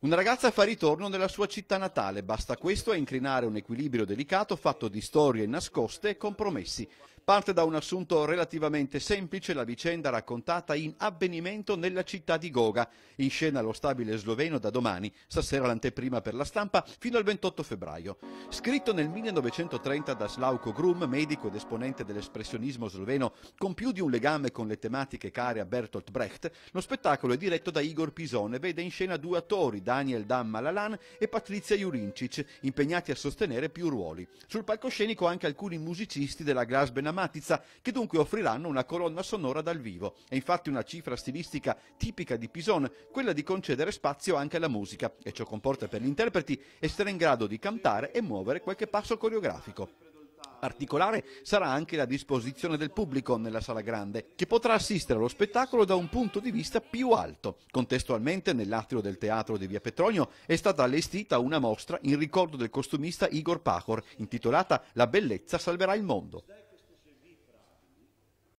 Una ragazza fa ritorno nella sua città natale, basta questo a incrinare un equilibrio delicato fatto di storie nascoste e compromessi. Parte da un assunto relativamente semplice la vicenda raccontata in avvenimento nella città di Goga. In scena allo stabile sloveno da domani, stasera l'anteprima per la stampa, fino al 28 febbraio. Scritto nel 1930 da Slauko Grum, medico ed esponente dell'espressionismo sloveno, con più di un legame con le tematiche care a Bertolt Brecht, lo spettacolo è diretto da Igor Pisone e vede in scena due attori, Daniel Damma Lalan e Patrizia Jurincic, impegnati a sostenere più ruoli. Sul palcoscenico anche alcuni musicisti della Glasbenaman Matizza, che dunque offriranno una colonna sonora dal vivo. È infatti una cifra stilistica tipica di Pison, quella di concedere spazio anche alla musica, e ciò comporta per gli interpreti essere in grado di cantare e muovere qualche passo coreografico. Particolare sarà anche la disposizione del pubblico nella sala grande, che potrà assistere allo spettacolo da un punto di vista più alto. Contestualmente, nell'atrio del teatro di Via Petronio è stata allestita una mostra in ricordo del costumista Igor Pachor, intitolata La bellezza salverà il mondo.